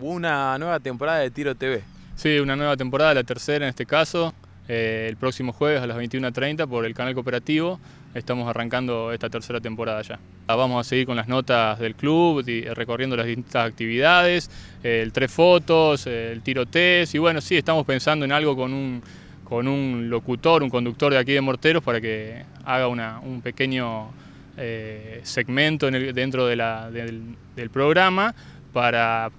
una nueva temporada de Tiro TV. Sí, una nueva temporada, la tercera en este caso, eh, el próximo jueves a las 21.30 por el canal cooperativo. Estamos arrancando esta tercera temporada ya. Ah, vamos a seguir con las notas del club, eh, recorriendo las distintas actividades, el tres fotos, el tiro test y bueno, sí, estamos pensando en algo con un, con un locutor, un conductor de aquí de Morteros para que haga un pequeño eh, segmento dentro del programa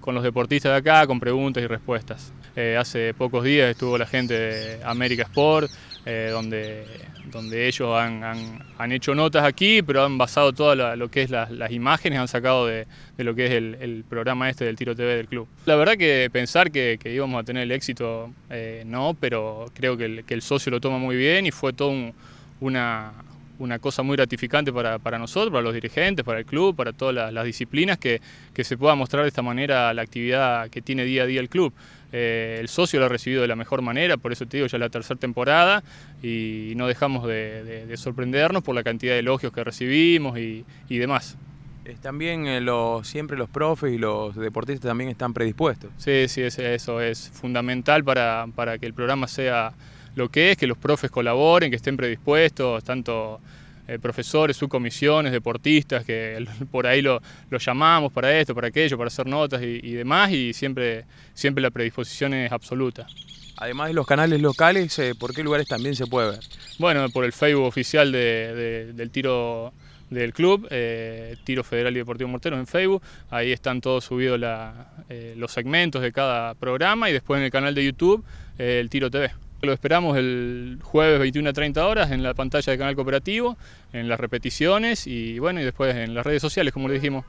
con los deportistas de acá con preguntas y respuestas. Eh, hace pocos días estuvo la gente de América Sport, eh, donde, donde ellos han, hecho notas aquí, pero han basado todas lo que es las imágenes, han sacado de, lo que es el, programa este del Tiro TV del club. La verdad que pensar que, íbamos a tener el éxito, eh, no, pero creo que el, socio lo toma muy bien y fue todo una, una cosa muy gratificante para, nosotros, para los dirigentes, para el club, para todas las, disciplinas, que, se pueda mostrar de esta manera la actividad que tiene día a día el club. Eh, el socio lo ha recibido de la mejor manera, por eso te digo, ya es la tercera temporada y no dejamos de, sorprendernos por la cantidad de elogios que recibimos y, demás. También eh, los, siempre los profes y los deportistas también están predispuestos. Sí, sí, eso es fundamental para, para que el programa sea lo que es, que los profes colaboren, que estén predispuestos, tanto eh, profesores, subcomisiones, deportistas, que por ahí los llamamos para esto, para aquello, para hacer notas y, demás, y siempre, siempre la predisposición es absoluta. Además de los canales locales, eh, ¿por qué lugares también se puede ver? Bueno, por el Facebook oficial del tiro del club, eh, Tiro Federal y Deportivo Mortero en Facebook. Ahí están todos subidos los segmentos de cada programa y después en el canal de YouTube, el Tiro TV. Lo esperamos el jueves 21 a 30 horas en la pantalla de Canal Cooperativo, en las repeticiones y bueno, y después en las redes sociales, como le dijimos.